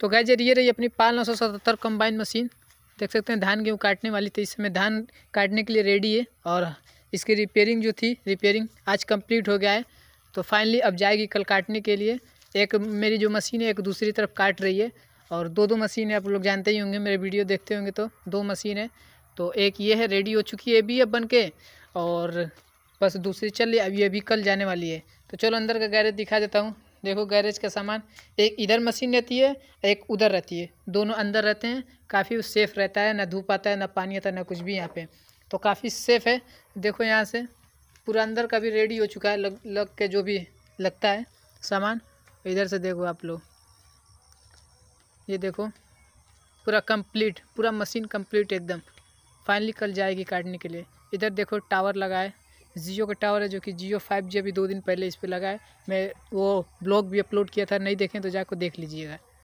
तो गाय जर ये रही अपनी पाल नौ सौ सतहत्तर कम्बाइन मशीन देख सकते हैं धान गेहूँ काटने वाली थी इस समय धान काटने के लिए रेडी है और इसकी रिपेयरिंग जो थी रिपेयरिंग आज कंप्लीट हो गया है तो फाइनली अब जाएगी कल काटने के लिए एक मेरी जो मशीन है एक दूसरी तरफ काट रही है और दो दो मशीन है आप लोग जानते ही होंगे मेरे वीडियो देखते होंगे तो दो मशीन है तो एक ये है रेडी हो चुकी है भी अब बन के और बस दूसरी चल रही अब ये भी कल जाने वाली है तो चलो अंदर का गैरेज दिखा देता हूँ देखो गैरेज का सामान एक इधर मशीन रहती है एक उधर रहती है दोनों अंदर रहते हैं काफ़ी सेफ़ रहता है ना धूप आता है ना पानी आता है ना कुछ भी यहाँ पे तो काफ़ी सेफ़ है देखो यहाँ से पूरा अंदर का भी रेडी हो चुका है लग लग के जो भी लगता है सामान इधर से देखो आप लोग ये देखो पूरा कंप्लीट पूरा मशीन कंप्लीट एकदम फाइनली कल जाएगी काटने के लिए इधर देखो टावर लगाए जियो का टावर है जो कि जियो फाइव जी अभी दो दिन पहले इस पर लगा है मैं वो ब्लॉग भी अपलोड किया था नहीं देखें तो जाकर देख लीजिएगा